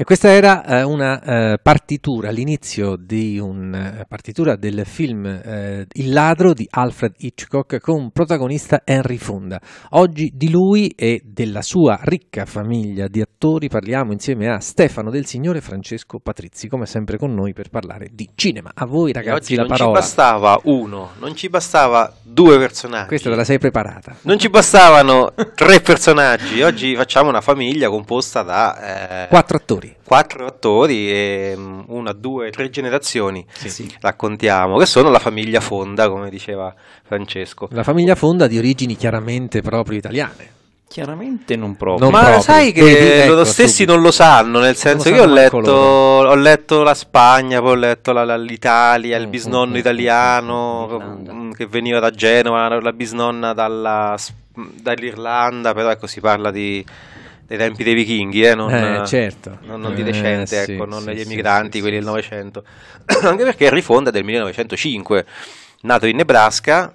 E questa era eh, una eh, partitura, l'inizio di una eh, partitura del film eh, Il ladro di Alfred Hitchcock con protagonista Henry Fonda. Oggi di lui e della sua ricca famiglia di attori parliamo insieme a Stefano Del Signore e Francesco Patrizzi, come sempre con noi per parlare di cinema. A voi ragazzi la parola. Non ci bastava uno, non ci bastava due personaggi. Questa te la sei preparata. Non ci bastavano tre personaggi, oggi facciamo una famiglia composta da... Eh, Quattro attori quattro attori e mm, una, due, tre generazioni sì. raccontiamo, che sono la famiglia Fonda, come diceva Francesco. La famiglia Fonda di origini chiaramente proprio italiane. Chiaramente non proprio. Non ma proprio. sai che Vedi, ecco, loro ecco, stessi subito. non lo sanno, nel senso che io ho letto, ho letto, la Spagna, poi ho letto la, la, l'Italia, il mm, bisnonno mm, mm italiano mm, che veniva da Genova, la bisnonna dalla, dall'Irlanda, però ecco si parla di dei tempi dei vichinghi, eh, non, eh, eh certo. non, non, di recente, eh, ecco, sì, non sì, gli emigranti, sì, quelli del Novecento, anche perché Harry Fonda del 1905, nato in Nebraska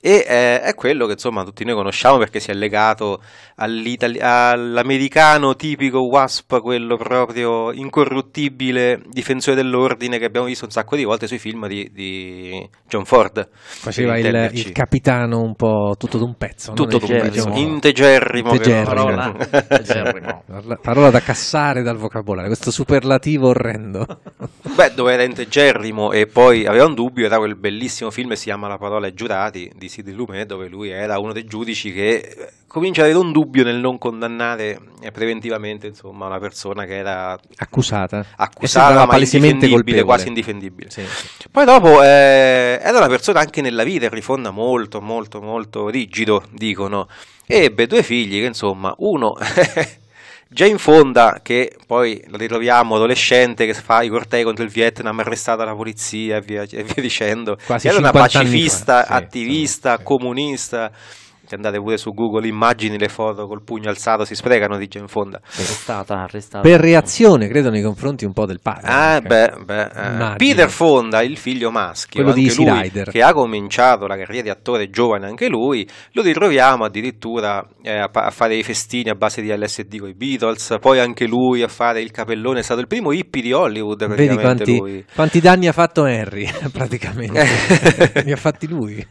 e è, eh, è quello che insomma tutti noi conosciamo perché si è legato all'americano tipico WASP, quello proprio incorruttibile difensore dell'ordine che abbiamo visto un sacco di volte sui film di, di John Ford. Faceva il, il, capitano un po' tutto d'un pezzo. Tutto no? d'un pezzo, integerrimo. integerrimo. Parola. integerrimo. parola da cassare dal vocabolario, questo superlativo orrendo. Beh, dove era integerrimo e poi aveva un dubbio, era quel bellissimo film che si chiama La parola ai giurati di l'Odyssey di Lumet, dove lui era uno dei giudici che eh, comincia ad avere un dubbio nel non condannare eh, preventivamente insomma, una persona che era accusata, accusata ma indifendibile, colpevole. quasi indifendibile. Sì, Poi dopo eh, era una persona anche nella vita, in rifonda molto, molto, molto rigido, dicono, ebbe due figli che insomma, uno... Jane Fonda, che poi la ritroviamo adolescente che fa i cortei contro il Vietnam, arrestata dalla polizia e via, via dicendo. Quasi era una pacifista, fa, sì, attivista, sì, comunista se andate pure su Google immagini le foto col pugno alzato si sprecano dice in fondo È stata arrestata. Per reazione, credo, nei confronti un po' del padre. Ah, beh, beh, eh. Peter Fonda, il figlio maschio, Quello di lui, Rider. che ha cominciato la carriera di attore giovane anche lui, lo ritroviamo addirittura eh, a, a, fare i festini a base di LSD con i Beatles, poi anche lui a fare il capellone, è stato il primo hippie di Hollywood Vedi quanti, quanti, danni ha fatto Harry praticamente. ne ha fatti lui,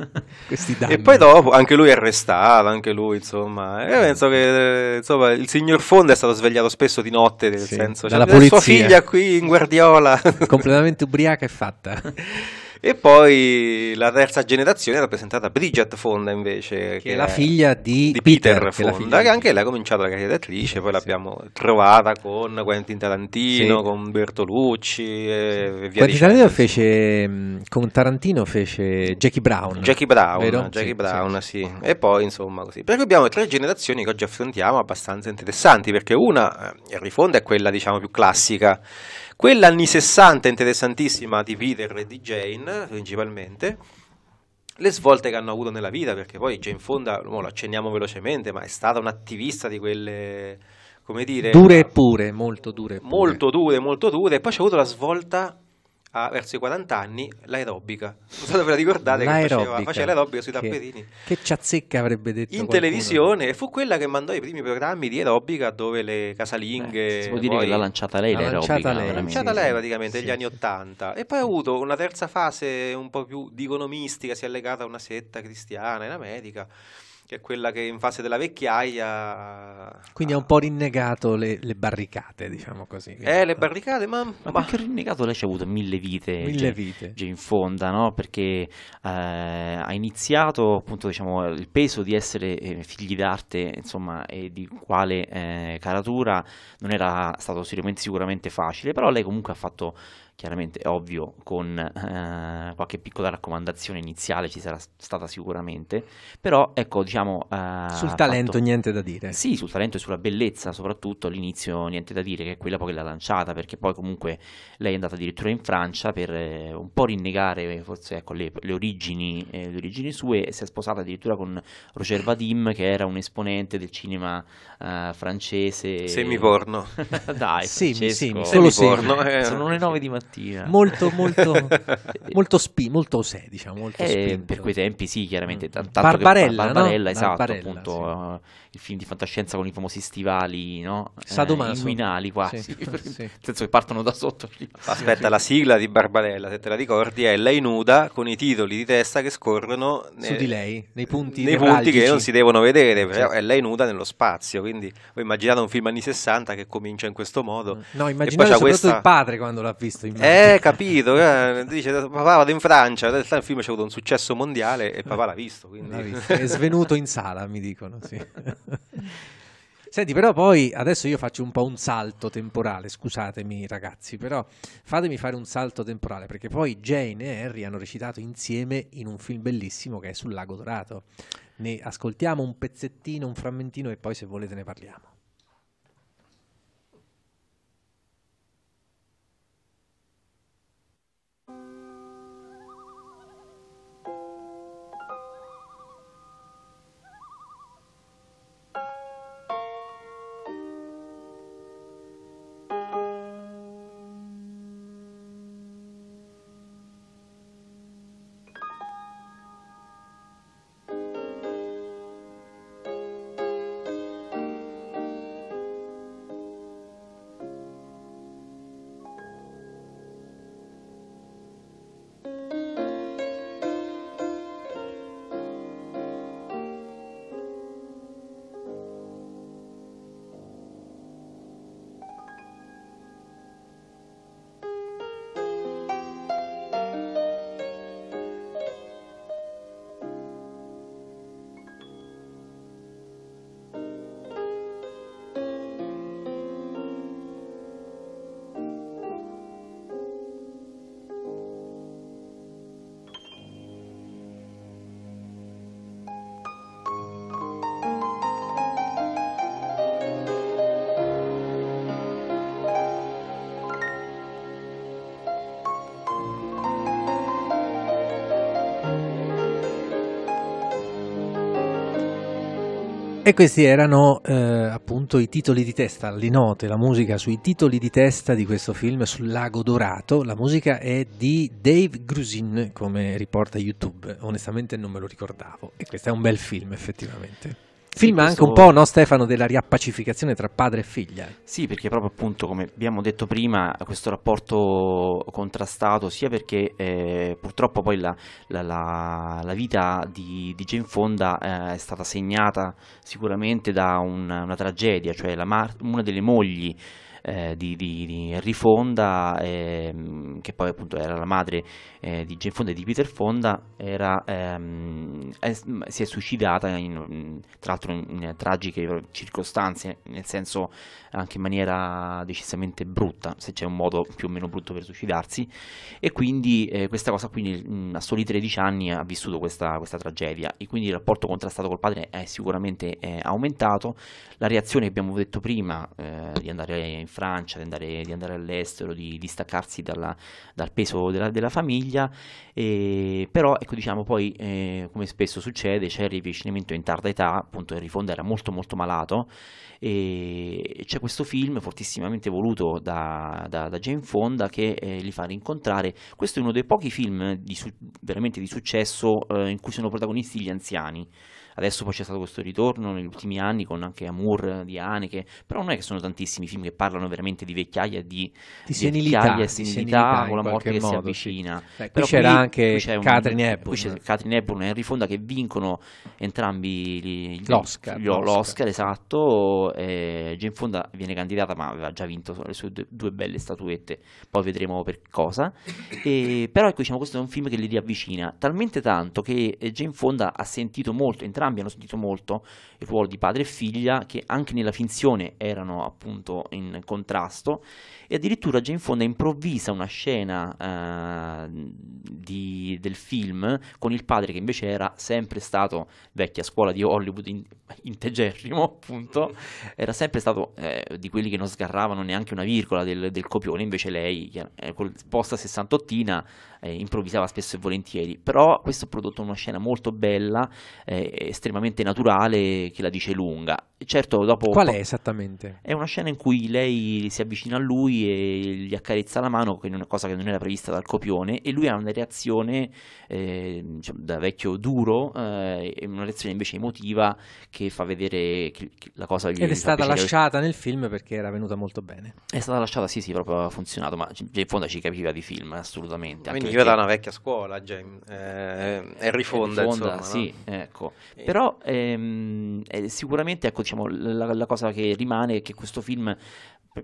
questi danni. E poi dopo anche lui è arrestato stava anche lui, insomma. E penso che insomma, il signor Fonda è stato svegliato spesso di notte, nel sì, senso, dalla cioè, polizia. sua figlia qui in Guardiola. Completamente ubriaca e fatta. E poi la terza generazione è rappresentata Bridget Fonda invece, che, che è la figlia di, di Peter, Peter, Fonda, che, che anche lei ha cominciato la carriera d'attrice, poi sì. l'abbiamo trovata con Quentin Tarantino, sì. con Bertolucci sì. e via Quentin Tarantino fece, con Tarantino fece Jackie Brown. Jackie Brown, vero? Jackie Brown, sì. E poi insomma così. Per abbiamo tre generazioni che oggi affrontiamo abbastanza interessanti, perché una, Harry eh, Fonda, è quella diciamo più classica, quella anni 60 interessantissima di Peter e di Jane, principalmente, le svolte che hanno avuto nella vita, perché poi Jane Fonda, lo accenniamo velocemente, ma è stata un'attivista di quelle, come dire... Dure e pure, molto dure pure. Molto dure, molto dure, e poi c'è avuto la svolta a, verso i 40 anni l'aerobica. Non so se ve la ricordate, l'aerobica, faceva, faceva l'aerobica sui tappetini. Che, che ciazzecca avrebbe detto. In qualcuno. televisione, e fu quella che mandò i primi programmi di aerobica dove le casalinghe. Beh, si può dire poi, che l'ha lanciata lei l'ha Lanciata lei, lanciata lei praticamente negli sì. anni 80. E poi ha avuto una terza fase un po' più di economistica, si è legata a una setta cristiana in America che è quella che in fase della vecchiaia... Quindi ha ah. un po' rinnegato le, le barricate, diciamo così. Eh, le barricate, ma... Ma, ma... perché rinnegato lei ci ha avuto mille vite? Mille cioè, vite. Cioè in fonda, no? Perché eh, ha iniziato appunto diciamo, il peso di essere eh, figli d'arte, insomma, e di quale eh, caratura non era stato sicuramente, sicuramente facile, però lei comunque ha fatto chiaramente è ovvio con eh, qualche piccola raccomandazione iniziale ci sarà stata sicuramente, però ecco diciamo... Eh, sul talento fatto... niente da dire. Sì, sul talento e sulla bellezza soprattutto all'inizio niente da dire, che è quella poi che l'ha lanciata, perché poi comunque lei è andata addirittura in Francia per eh, un po' rinnegare forse ecco, le, le, origini, eh, le, origini, sue e si è sposata addirittura con Roger Vadim che era un esponente del cinema eh, francese. Semiporno. Dai, semi, semi, solo eh. Sono le nove di mattina mattina. Molto, molto, molto, spi- molto sé, diciamo. Molto eh, per quei tempi, sì, chiaramente. Mm. T- Barbarella, che, Barbarella, no? esatto, Barbarella, appunto, sì. uh, il film di fantascienza con i famosi stivali, no? Eh, Sadomaso. Eh, inguinali quasi. Sì, sì. Nel senso che partono da sotto. Aspetta, la sigla di Barbarella, se te la ricordi, è Lei nuda con i titoli di testa che scorrono... Su di lei, nei punti Nei punti che non si devono vedere, però è lei nuda nello spazio, quindi ho immaginato un film anni 60 che comincia in questo modo. No, immaginate soprattutto questa... il padre quando l'ha visto in eh, capito. Eh, dice, papà vado in Francia, il film ha avuto un successo mondiale e papà l'ha visto. L'ha È svenuto in sala, mi dicono, sì. Senti, però poi adesso io faccio un po' un salto temporale, scusatemi ragazzi, però fatemi fare un salto temporale, perché poi Jane e Harry hanno recitato insieme in un film bellissimo che è sul Lago Dorato. Ne ascoltiamo un pezzettino, un frammentino e poi se volete ne parliamo. E questi erano eh, appunto i titoli di testa, le note, la musica sui titoli di testa di questo film sul Lago Dorato. La musica è di Dave Grusin, come riporta YouTube. Onestamente non me lo ricordavo. E questo è un bel film, effettivamente. Film anche un po', no Stefano, della riappacificazione tra padre e figlia. Sì, perché proprio appunto, come abbiamo detto prima, questo rapporto contrastato, sia perché eh, purtroppo poi la, la, la, la vita di, di, Jane Fonda eh, è stata segnata sicuramente da un, una tragedia, cioè mar- una delle mogli eh, di, di, di, Henry Fonda, ehm, che poi appunto era la madre eh, di Jane Fonda e di Peter Fonda, era, ehm, è, si è suicidata in, tra l'altro in, in, tragiche circostanze, nel senso anche in maniera decisamente brutta, se c'è un modo più o meno brutto per suicidarsi, e quindi eh, questa cosa qui mm, a soli 13 anni ha vissuto questa, questa, tragedia e quindi il rapporto contrastato col padre è sicuramente eh, aumentato, la reazione che abbiamo detto prima eh, di andare in Francia, di andare, di andare all'estero, di distaccarsi dalla, dal peso della, della famiglia, e, però ecco diciamo poi eh, come spesso succede c'è il riavvicinamento in tarda età, appunto Henry Fonda era molto molto malato e c'è questo film fortissimamente voluto da, da, da Jane Fonda che eh, li fa rincontrare, questo è uno dei pochi film di veramente di successo eh, in cui sono protagonisti gli anziani adesso poi c'è stato questo ritorno negli ultimi anni con anche Amour di Haneke, però non è che sono tantissimi film che parlano veramente di vecchiaia, di, di senilità, di senilità con la morte che modo, si avvicina. Sì. Beh, però qui c'era qui, anche qui c'è Catherine un, Hepburn. Qui c'è Catherine Hepburn e Henry Fonda che vincono entrambi gli, l'Oscar, gli, l'Oscar, l'Oscar. esatto, eh, Jane Fonda viene candidata ma aveva già vinto le sue due, due belle statuette, poi vedremo per cosa, e, però ecco diciamo questo è un film che li riavvicina talmente tanto che Jane Fonda ha sentito molto entrambi hanno sentito molto il ruolo di padre e figlia che anche nella finzione erano appunto in contrasto e addirittura Jane Fonda improvvisa una scena eh, di, del film con il padre che invece era sempre stato vecchia scuola di Hollywood in, integerrimo appunto era sempre stato eh, di quelli che non sgarravano neanche una virgola del, del copione invece lei posta 68, eh, improvvisava spesso e volentieri, però questo ha prodotto una scena molto bella, eh, estremamente naturale, che la dice lunga. Certo, dopo... Qual è esattamente? È una scena in cui lei si avvicina a lui e gli accarezza la mano, che è una cosa che non era prevista dal copione, e lui ha una reazione eh, diciamo, da vecchio duro, eh, e una reazione invece emotiva che fa vedere che, che la cosa... Gli Ed è stata lasciata nel film perché era venuta molto bene. È stata lasciata, sì, sì, proprio ha funzionato, ma in fondo ci capiva di film, assolutamente. Quindi veniva da una vecchia scuola, James, eh, Henry Fonda, Fonda insomma, sì, no? ecco. Però ehm, eh, sicuramente ecco, diciamo, la, la, cosa che rimane è che questo film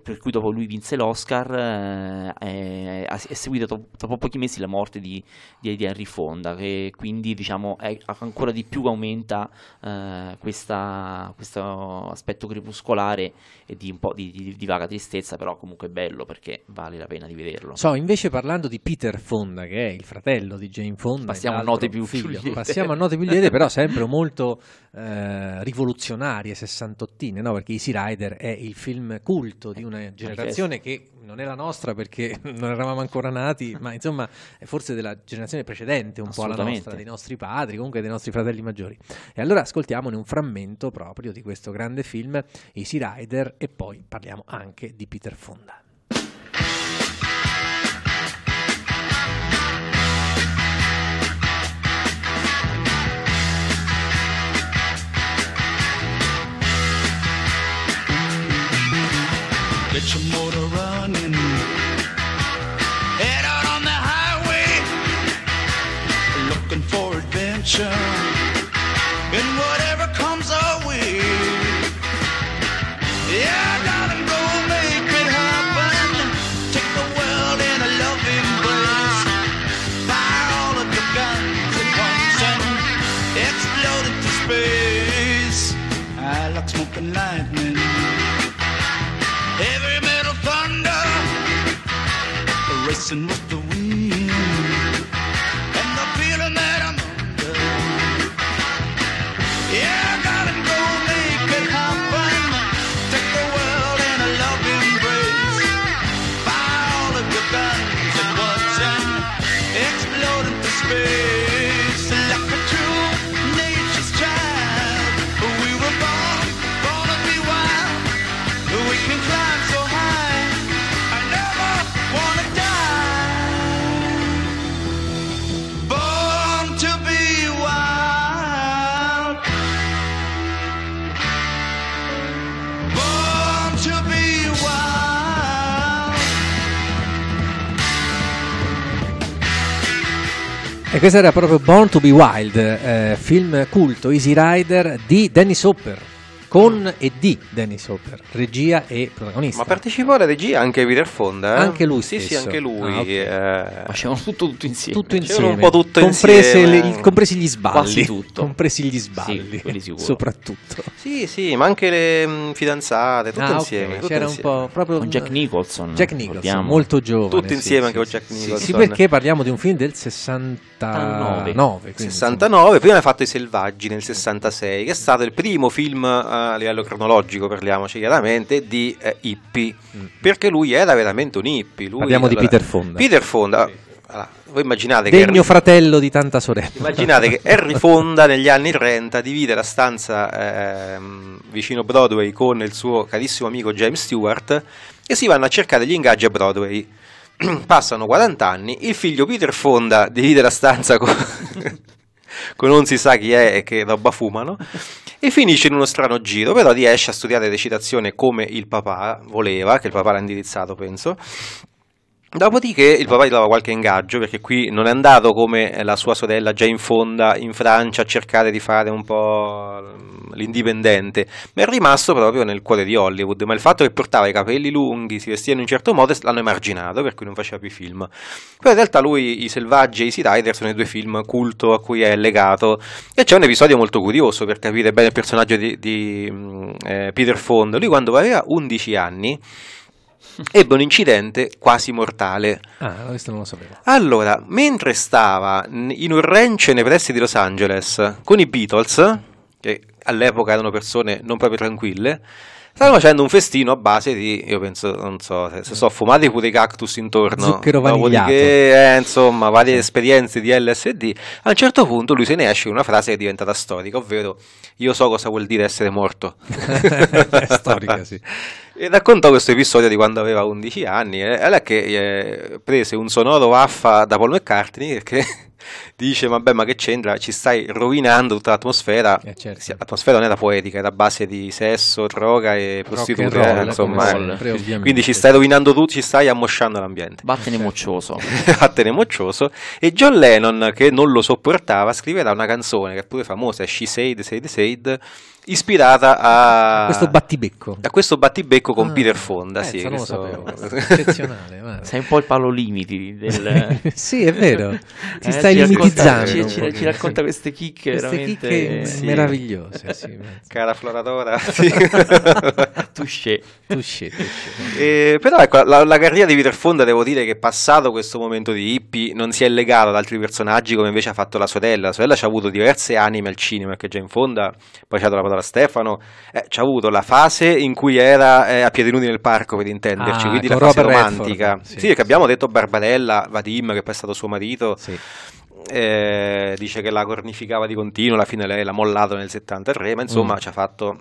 per, cui dopo lui vinse l'Oscar, eh, è, è seguita dopo pochi mesi la morte di, di, di, Henry Fonda, che quindi diciamo è, ancora di più aumenta eh, questa, questo aspetto crepuscolare e di un po' di, di, di, vaga tristezza, però comunque è bello perché vale la pena di vederlo. So, invece parlando di Peter Fonda, che è il fratello di Jane Fonda, passiamo a note più più passiamo a note più liete, però sempre molto eh, rivoluzionarie, sessantottine, no? perché Easy Rider è il film culto di di una generazione che non è la nostra perché non eravamo ancora nati, ma insomma è forse della generazione precedente un po' alla nostra, dei nostri padri, comunque dei nostri fratelli maggiori. E allora ascoltiamone un frammento proprio di questo grande film, Easy Rider, e poi parliamo anche di Peter Fonda. Get your motor running. Head out on the highway, looking for adventure. questo era proprio Born to be Wild, eh, film culto Easy Rider di Dennis Hopper con e di Dennis Hopper, regia e protagonista. Ma partecipò alla regia anche Peter Fonda? Eh? Anche lui sì, stesso. Sì, anche lui. Ah, okay. eh... Facevamo tutto, tutto insieme. Tutto insieme. Un po' tutto comprese insieme. Le, compresi gli sballi. Quasi tutto. Compresi gli sballi. Sì, soprattutto. Sì, sì, ma anche le mh, mm, fidanzate, tutto ah, insieme. Okay. Tutto C'era insieme. un po' proprio... Con Jack Nicholson. Jack Nicholson, abbiamo. molto giovane. Tutto sì, insieme anche con Jack Nicholson. Sì, perché parliamo di un film del 69. 69, 69 prima ha fatto I Selvaggi nel 66, che è stato il primo film... Uh, a livello cronologico parliamoci chiaramente, di eh, hippie, mm. Mm-hmm. perché lui era veramente un hippie. Lui, Parliamo allora, di Peter Fonda. Peter Fonda, allora, voi immaginate Degno che... Degno fratello di tanta sorella. Immaginate che Harry Fonda negli anni 30 divide la stanza eh, vicino Broadway con il suo carissimo amico James Stewart e si vanno a cercare gli ingaggi a Broadway. Passano 40 anni, il figlio Peter Fonda divide la stanza con... con non si sa chi è e che roba fumano e finisce in uno strano giro, però riesce a studiare recitazione come il papà voleva, che il papà l'ha indirizzato, penso. Dopodiché il papà gli trova qualche ingaggio perché qui non è andato come la sua sorella già in fonda in Francia a cercare di fare un po' l'indipendente, ma è rimasto proprio nel cuore di Hollywood, ma il fatto che portava i capelli lunghi, si vestiva in un certo modo, l'hanno emarginato, per cui non faceva più film. Poi in realtà lui, I Selvaggi e Easy Rider sono i due film culto a cui è legato, e c'è un episodio molto curioso per capire bene il personaggio di, di mm, eh, Peter Fond. Lui quando aveva 11 anni ebbe un incidente quasi mortale. Ah, questo non lo sapevo. Allora, mentre stava in un ranch nei pressi di Los Angeles con i Beatles, che all'epoca erano persone non proprio tranquille, stavano facendo un festino a base di, io penso, non so, se, se so, fumate pure i cactus intorno, zucchero vanigliato, eh, insomma, varie esperienze di LSD, a un certo punto lui se ne esce con una frase che è diventata storica, ovvero io so cosa vuol dire essere morto. storica, sì. E raccontò questo episodio di quando aveva 11 anni, eh, allora che eh, prese un sonoro vaffa da Paul McCartney perché dice vabbè ma che c'entra, ci stai rovinando tutta l'atmosfera, eh, certo. l'atmosfera non era poetica, era a base di sesso, droga e prostitute, roll, eh, insomma, roll, quindi ci stai rovinando tutto, ci stai ammosciando l'ambiente. Vattene moccioso. Vattene moccioso e John Lennon che non lo sopportava scriverà una canzone che è pure famosa, è She Said, Said, Said ispirata a, questo battibecco a questo battibecco con ah, Peter Fonda eh, sì, questo... eccezionale sei un po' il palo limiti del... sì è vero ti eh, stai stai mimetizzando. Ci, ci, ci, racconta queste chicche queste chicche sì. meravigliose. Sì, Cara Floradora, sì. touché. touché, touché. Eh, però ecco, la, la, carriera di Peter Fonda devo dire che passato questo momento di hippie non si è legata ad altri personaggi come invece ha fatto la sorella. La sorella ci ha avuto diverse anime al cinema, che già in Fonda, poi c'è la parola Stefano, eh, ci ha avuto la fase in cui era eh, a piedi nudi nel parco per intenderci, ah, quindi ecco, la fase romantica. Redford. Sì, sì, che abbiamo detto Barbarella, Vadim che poi è stato suo marito. Sì eh, dice che la cornificava di continuo, alla fine lei l'ha mollato nel 73, ma insomma mm. ci ha fatto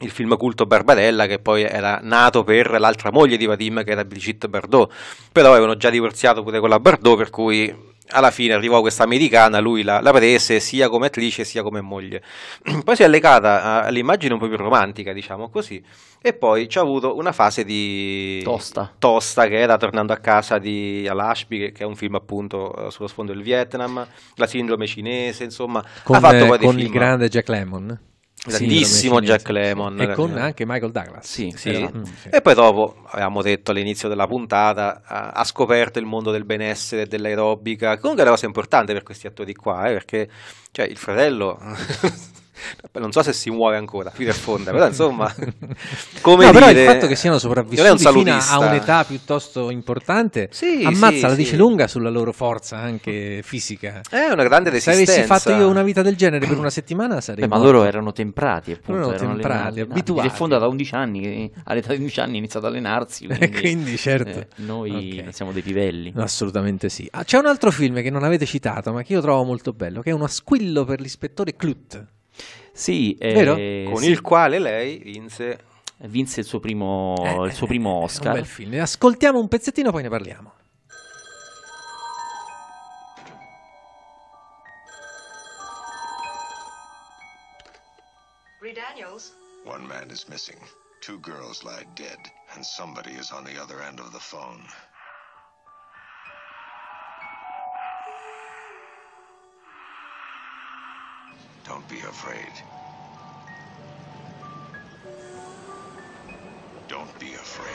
il film culto Barbadella che poi era nato per l'altra moglie di Vadim che era Brigitte Bardot, però avevano già divorziato pure con la Bardot per cui alla fine arrivò questa americana, lui la, la, prese sia come attrice sia come moglie. Poi si è legata eh, all'immagine un po' più romantica, diciamo così, e poi ci ha avuto una fase di tosta, tosta che era tornando a casa di Alashbi, che, è un film appunto eh, sullo sfondo del Vietnam, la sindrome cinese, insomma, con, ha fatto eh, poi con con il grande Jack Lemmon grandissimo sì, Jack Lemon e con anche Michael Douglas sì, sì. Esatto. sì. e poi dopo avevamo detto all'inizio della puntata ha scoperto il mondo del benessere e dell'aerobica comunque è una cosa importante per questi attori qua eh, perché cioè, il fratello non so se si muove ancora fino a fondo, però insomma, come no, dire, però il fatto che siano sopravvissuti un fino a un'età piuttosto importante sì, ammazza sì, la dice lunga sulla loro forza anche fisica. È una grande resistenza. Se avessi fatto io una vita del genere per una settimana sarei Beh, ma loro erano temprati, appunto, loro erano temprati, allenati, ah, abituati. Si è da 11 anni, all'età di 11 anni ha iniziato ad allenarsi, quindi, quindi certo. Eh, noi okay. siamo dei pivelli. Assolutamente sì. Ah, c'è un altro film che non avete citato, ma che io trovo molto bello, che è Uno squillo per l'ispettore Clut. Sì, eh, con sì. il quale lei vinse... vinse il suo primo, eh, il suo primo eh, Oscar. bel film. Ascoltiamo un pezzettino, poi ne parliamo. Reed Daniels. One man is missing. Two girls lie dead, and somebody is on the other end of the phone. Don't be afraid. Don't be afraid.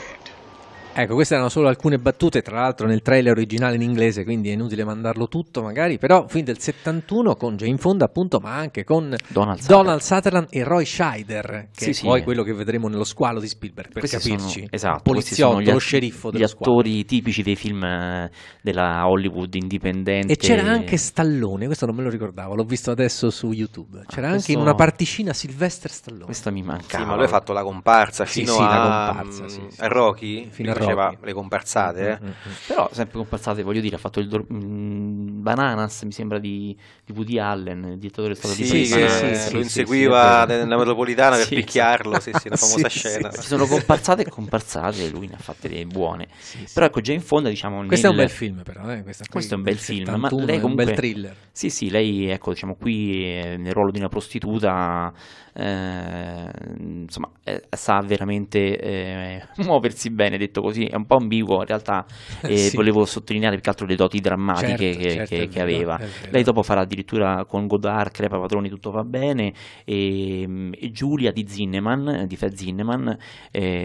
Ecco, queste erano solo alcune battute, tra l'altro nel trailer originale in inglese, quindi è inutile mandarlo tutto magari, però fin del 71 con Jane Fonda appunto, ma anche con Donald, Donald Sutherland e Roy Scheider, che sì, è poi quello che vedremo nello squalo di Spielberg, per questi capirci. Esatto, sono, esatto, poliziotto, gli, lo sceriffo dello Gli attori squalo. tipici dei film eh, della Hollywood indipendente. E c'era anche Stallone, questo non me lo ricordavo, l'ho visto adesso su YouTube. Ah, c'era ah, questo... anche in una particina Sylvester Stallone. Questa mi manca. Sì, ma lui ha fatto la comparsa fino sì, a la comparsa, mm, sì, sì. Rocky. Fino a faceva le comparsate. Mm-hmm. Eh. Mm-hmm. Però sempre comparsate, voglio dire, ha fatto il dor- mh, mm, Bananas, mi sembra di, di Woody Allen, il direttore dittatore stato sì, di Sì, eh, sì, lo inseguiva sì, nella metropolitana per picchiarlo, sì, sì, la famosa scena. Ci sono comparsate e comparsate, lui ne ha fatte delle buone. Però ecco, già in fondo diciamo... Questo nel... è un bel film però, eh, questa Questo è un bel film, 71, ma lei comunque... È un bel thriller. Sì, sì, lei ecco, diciamo qui eh, nel ruolo di una prostituta eh, insomma, eh, sa veramente eh, muoversi bene, detto così, è un po' ambiguo in realtà eh, eh, sì. volevo sottolineare più che altro le doti drammatiche certo, che, certo, che, che, aveva. Lei dopo farà addirittura con Godard, Crepa Padroni, tutto va bene, e, mm, e Giulia di Zinneman, di Fred Zinneman,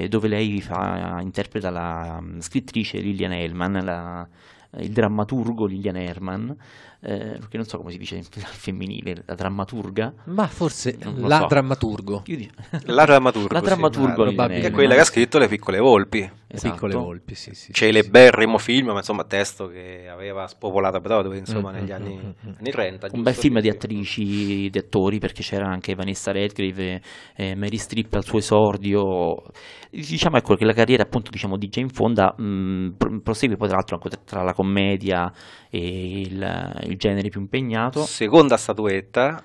dove lei fa, interpreta la mm, scrittrice Lillian Hellman, la, il drammaturgo Lilian Herman, eh, che non so come si dice al femminile, la drammaturga. Ma forse la, so. drammaturgo. Dico, la drammaturgo. la drammaturgo. Ah, la drammaturgo. Che è quella che ha scritto Le piccole volpi esatto. Piccole Volpi, sì, sì. Celeberrimo sì, sì. film, ma insomma testo che aveva spopolato Broadway, insomma, mm, negli mm, anni, mm, mm, mm. anni, 30. Un bel film di attrici, di attori, perché c'era anche Vanessa Redgrave, eh, Mary Strip al suo esordio. Diciamo ecco che la carriera appunto diciamo, di Jane Fonda mh, mm, prosegue poi tra l'altro anche tra la commedia e il, il genere più impegnato. Seconda statuetta,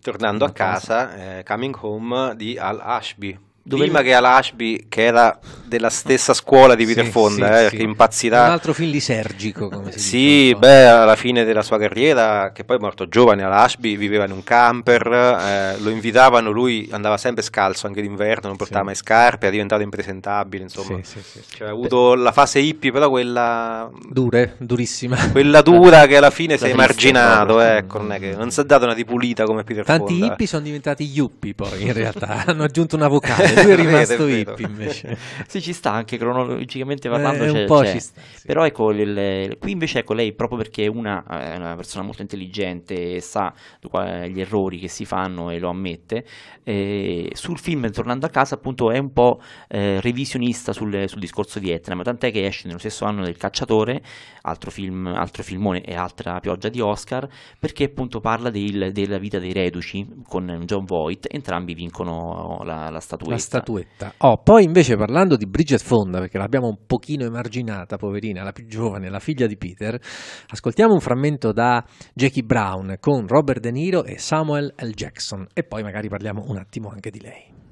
tornando a casa, casa eh, Coming Home di Al Ashby dove prima che Alashbi, che era della stessa scuola di Peter sì, Fonda, sì, eh, sì. che impazzirà. Un altro film di Sergico, come si sì, dice. Sì, beh, alla fine della sua carriera, che poi è morto giovane, Alashbi viveva in un camper, eh, lo invitavano, lui andava sempre scalzo anche d'inverno, non portava mai scarpe, è diventato impresentabile, insomma. Sì, sì, cioè, ha avuto beh. la fase hippie, però quella... Dure, durissima. Quella dura che alla fine si è emarginato, ecco, non, non si è data una ripulita come Peter Tanti Fonda. Tanti hippie sono diventati yuppie poi, in realtà, hanno aggiunto una vocale. lui è rimasto hippie invece. sì, ci sta anche cronologicamente eh, parlando. Eh, c'è, un po c'è. Ci sta, sì. Però ecco, il, qui invece ecco lei, proprio perché una, è eh, una persona molto intelligente, sa eh, gli errori che si fanno e lo ammette, eh, sul film Tornando a casa appunto è un po' eh, revisionista sul, sul discorso ma tant'è che esce nello stesso anno del Cacciatore, altro, film, altro filmone e altra pioggia di Oscar, perché appunto parla del, della vita dei reduci con John Voight, entrambi vincono la, la statuetta statuetta. Oh, poi invece parlando di Bridget Fonda, perché l'abbiamo un pochino emarginata, poverina, la più giovane, la figlia di Peter, ascoltiamo un frammento da Jackie Brown con Robert De Niro e Samuel L. Jackson e poi magari parliamo un attimo anche di lei.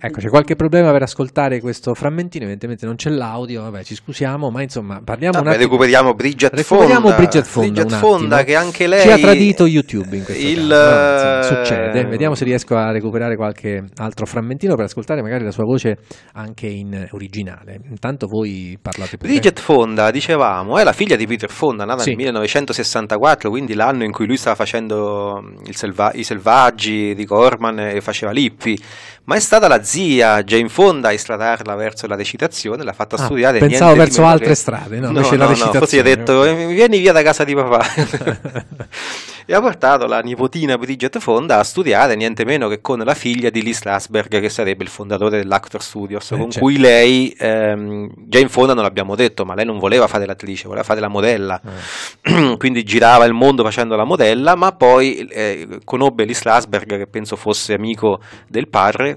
Ecco, c'è qualche problema per ascoltare questo frammentino, evidentemente non c'è l'audio, vabbè, ci scusiamo, ma insomma, parliamo vabbè, un attimo. recuperiamo Bridget recuperiamo Fonda. Bridget Fonda, Bridget Fonda che anche lei ci ha tradito YouTube in questo il... caso. insomma, succede. Eh, Vediamo se riesco a recuperare qualche altro frammentino per ascoltare magari la sua voce anche in originale. Intanto voi parlate pure. Bridget Fonda, dicevamo, è la figlia di Peter Fonda, nata sì. nel 1964, quindi l'anno in cui lui stava facendo selva- i selvaggi di Corman e faceva Lippi ma è stata la zia Jane Fonda a istradarla verso la recitazione, l'ha fatta ah, studiare. Pensavo verso altre che... Cioè. strade, no? no Invece no, la recitazione. No, forse gli ha detto, eh, vieni via da casa di papà. e ha portato la nipotina Bridget Fonda a studiare niente meno che con la figlia di Lee Strasberg, che sarebbe il fondatore dell'Actor Studios, eh, con certo. cui lei, ehm, Jane Fonda non l'abbiamo detto, ma lei non voleva fare l'attrice, voleva fare la modella. Eh. Quindi girava il mondo facendo la modella, ma poi eh, conobbe Lee Strasberg, che penso fosse amico del padre,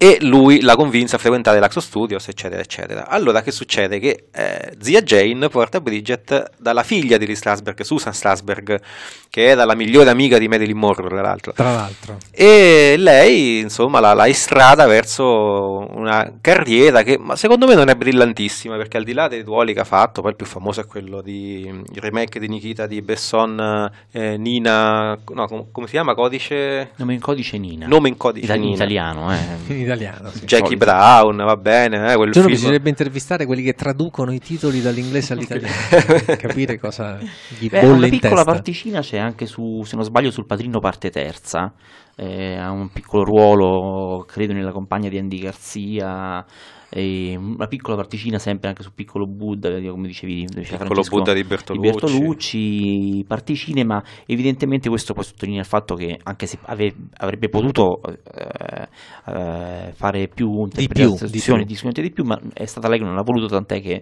e lui la convinse a frequentare l'Axo Studios, eccetera, eccetera. Allora che succede? Che eh, zia Jane porta Bridget dalla figlia di Lee Strasberg, Susan Strasberg, che era la migliore amica di Marilyn Monroe, tra l'altro. Tra l'altro. E lei, insomma, la, la estrada verso una carriera che ma secondo me non è brillantissima, perché al di là dei ruoli che ha fatto, poi il più famoso è quello di il remake di Nikita di Besson, eh, Nina, no, com- come si chiama? Codice... Nome in codice Nina. Nome in codice Itali- Nina. Italiano, eh. italiano. Sì, Jackie forza. Brown, va bene. Eh, quel film... bisognerebbe intervistare quelli che traducono i titoli dall'inglese all'italiano per capire cosa gli Beh, bolle Una piccola particina c'è anche su, se non sbaglio, sul Padrino parte terza, eh, ha un piccolo ruolo, credo, nella compagna di Andy Garzia, una piccola particina sempre anche su Piccolo Buddha, come dicevi, Piccolo Buddha di Bertolucci. di Bertolucci, particine, ma evidentemente questo poi sottolinea il fatto che anche se ave, avrebbe potuto eh, eh, fare più interpretazioni, di più, di, di più, ma è stata lei che non l'ha voluto, tant'è che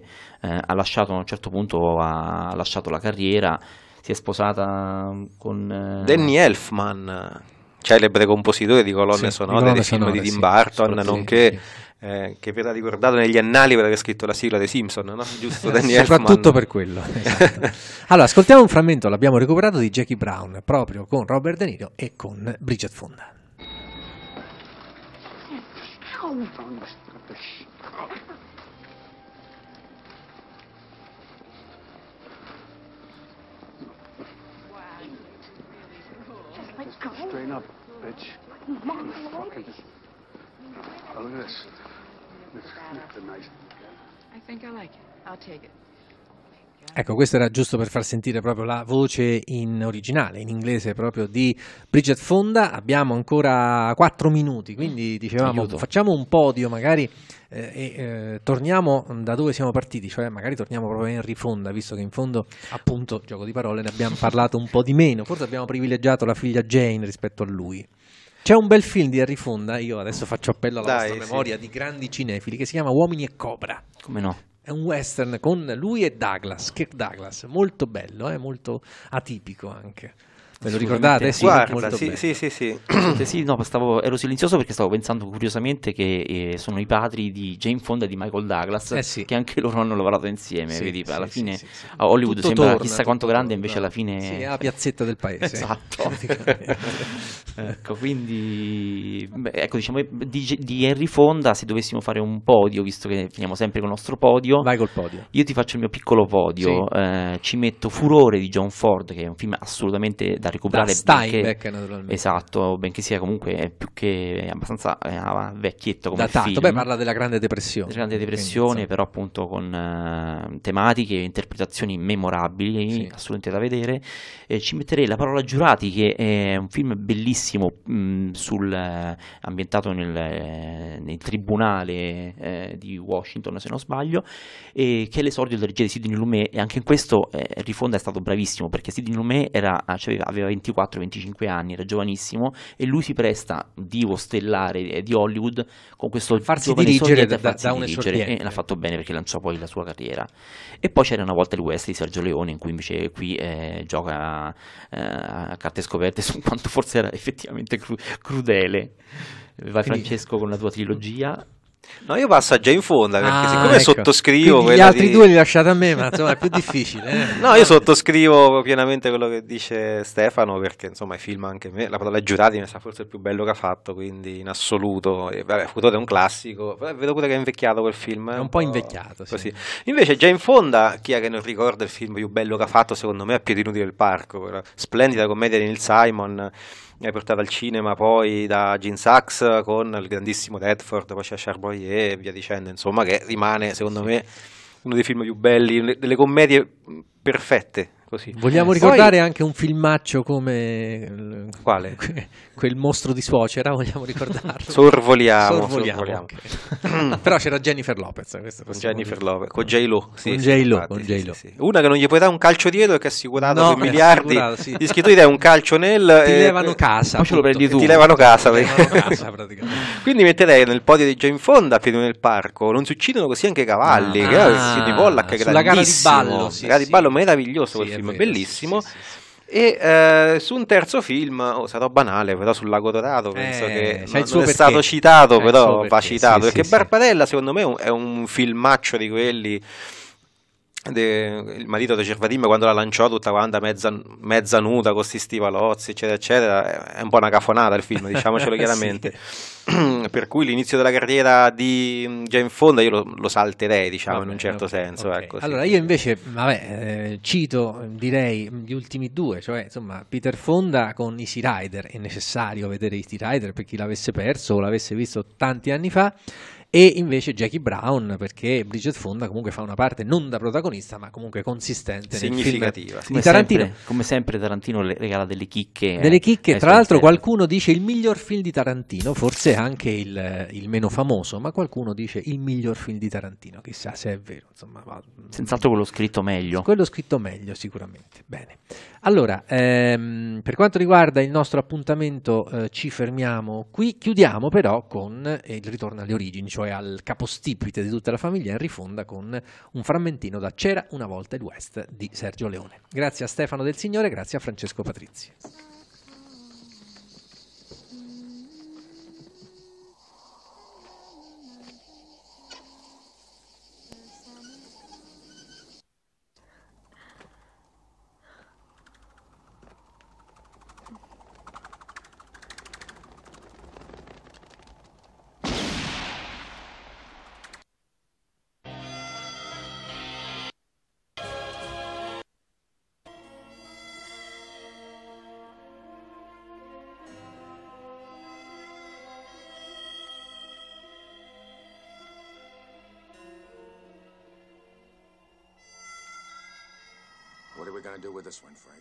eh, ha lasciato a un certo punto, ha lasciato la carriera, si è sposata con... Eh, Danny Elfman celebre compositore di colonne sì, sonore dei film sonore, di Tim Burton, sì, nonché sì, eh, che verrà ricordato negli annali per aver scritto la sigla dei Simpson, no? giusto Daniel Soprattutto per quello. Esatto. allora, ascoltiamo un frammento, l'abbiamo recuperato, di Jackie Brown, proprio con Robert De Niro e con Bridget Fonda. Strain up bitch. Motherfucking. Oh, look at this. This, this a nice. I think I like it. I'll take it. Ecco, questo era giusto per far sentire proprio la voce in originale, in inglese proprio di Bridget Fonda. Abbiamo ancora 4 minuti, quindi mm. dicevamo Aiuto. facciamo un podio magari eh, e eh, torniamo da dove siamo partiti, cioè magari torniamo proprio a Henry Fonda, visto che in fondo, appunto, gioco di parole, ne abbiamo parlato un po' di meno. Forse abbiamo privilegiato la figlia Jane rispetto a lui. C'è un bel film di Harry Fonda, io adesso faccio appello alla Dai, nostra memoria sì. di grandi cinefili, che si chiama Uomini e Cobra. Come no? È un western con lui e Douglas, Kirk Douglas, molto bello, eh? molto atipico anche. Ve lo ricordate? Sì, Guarda, sì, sì, sì, sì. sì no, stavo, ero silenzioso perché stavo pensando curiosamente che eh, sono i padri di Jane Fonda e di Michael Douglas, eh sì. che anche loro hanno lavorato insieme. Sì, vedi, alla fine a Hollywood tutto sembra torna, chissà quanto grande, invece alla fine... Sì, è la piazzetta del paese. esatto. ecco, quindi... Beh, ecco, diciamo, di, di, Henry Fonda, se dovessimo fare un podio, visto che finiamo sempre con il nostro podio... Vai col podio. Io ti faccio il mio piccolo podio. Eh, ci metto Furore di John Ford, che è un film assolutamente da recuperare. Da Steinbeck, naturalmente. Esatto, benché sia comunque eh, più che eh, abbastanza eh, vecchietto come Datato. film. Beh, parla della Grande Depressione. La Grande Depressione, Quindi, però appunto con uh, tematiche e interpretazioni memorabili, sì. assolutamente da vedere. Eh, ci metterei La parola giurati, che è un film bellissimo mh, sul, ambientato nel, nel tribunale eh, di Washington, se non sbaglio, e che è l'esordio del regia di Sidney Lumet e anche in questo eh, Rifonda è stato bravissimo perché Sidney Lumet era, cioè, aveva aveva 24-25 anni, era giovanissimo, e lui si presta, divo stellare di Hollywood, con questo farsi dirigere da, farsi da un dirigere, e l'ha fatto bene perché lanciò poi la sua carriera. E poi c'era una volta il West di Sergio Leone, in cui invece qui eh, gioca eh, a carte scoperte su quanto forse era effettivamente cru- crudele. Vai Quindi, Francesco con la tua trilogia. No, io passo già in fonda perché ah, siccome ecco. sottoscrivo. gli altri di... due li lasciate a me, ma insomma è più difficile. Eh. No, io sottoscrivo pienamente quello che dice Stefano perché insomma film anche me. La parola giurati mi sa forse il più bello che ha fatto, quindi in assoluto. E, vabbè, Futuro è un classico. Vedo pure che è invecchiato quel film. È eh, un, un po', po', invecchiato. Così. Invece, già in fonda, chi è che non ricorda il film più bello che ha fatto? Secondo me è Piedino del Parco. Quella splendida commedia di Neil Simon è eh, portata al cinema poi da Gene Sachs con il grandissimo Redford, poi c'è Charboyer e via dicendo, insomma, che rimane secondo me uno dei film più belli, delle commedie perfette Così. Vogliamo ricordare Poi... anche un filmaccio come Quale? quel mostro di suocera, vogliamo ricordarlo. sorvoliamo, sorvoliamo. sorvoliamo. Però c'era Jennifer Lopez, con Jennifer Lopez, con J-Lo, sì, con J-Lo, con J-Lo. Sì, sì, Una che non gli puoi dare un calcio dietro e che è assicurato no, miliardi. Assicurato, Gli schietto un calcio nel ti eh, levano eh, casa. Poi ce lo prendi tu. Ti levano casa, ti levano casa Quindi metterei nel podio di già in fondo a piedi nel parco, non si uccidono così anche i cavalli, ah, che è un di Pollack grandissimo. gara di ballo, sì, gara di ballo meraviglioso quel film vero, bellissimo. Sì, sì, e eh, su un terzo film, oh, sarò banale, però sul Lago Dorato penso eh, che non, non è stato citato, eh, però va perché. citato, perché Barbarella secondo me è un filmaccio di quelli de, il marito di Cervadim quando la lanciò tutta quanta mezza, mezza nuda con questi stivalozzi eccetera eccetera è un po' una cafonata il film diciamocelo chiaramente per cui l'inizio della carriera di Jane Fonda io lo, lo salterei diciamo vabbè, in un certo vabbè, senso okay. ecco, allora io invece vabbè, eh, cito direi gli ultimi due cioè insomma Peter Fonda con Easy Rider è necessario vedere Easy Rider per chi l'avesse perso o l'avesse visto tanti anni fa e invece Jackie Brown perché Bridget Fonda comunque fa una parte non da protagonista ma comunque consistente significativa come sempre, come sempre, Tarantino regala delle chicche eh, delle chicche tra l'altro qualcuno dice il miglior film di Tarantino forse anche il, il, meno famoso ma qualcuno dice il miglior film di Tarantino chissà se è vero insomma ma... Mm, senz'altro quello scritto meglio quello scritto meglio sicuramente bene allora ehm, per quanto riguarda il nostro appuntamento eh, ci fermiamo qui chiudiamo però con eh, il ritorno alle origini cioè cioè al capostipite di tutta la famiglia Henry Fonda, con un frammentino da C'era una volta il West di Sergio Leone. Grazie a Stefano Del Signore, grazie a Francesco Patrizio. gonna do with this one, Frank?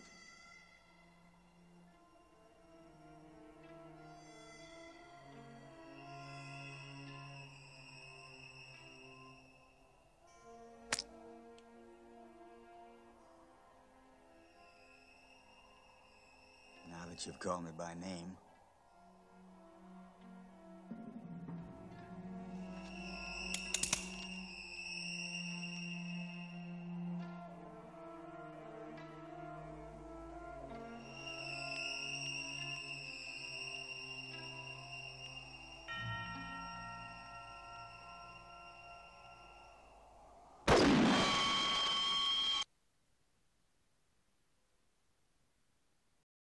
Now that you've called me by name,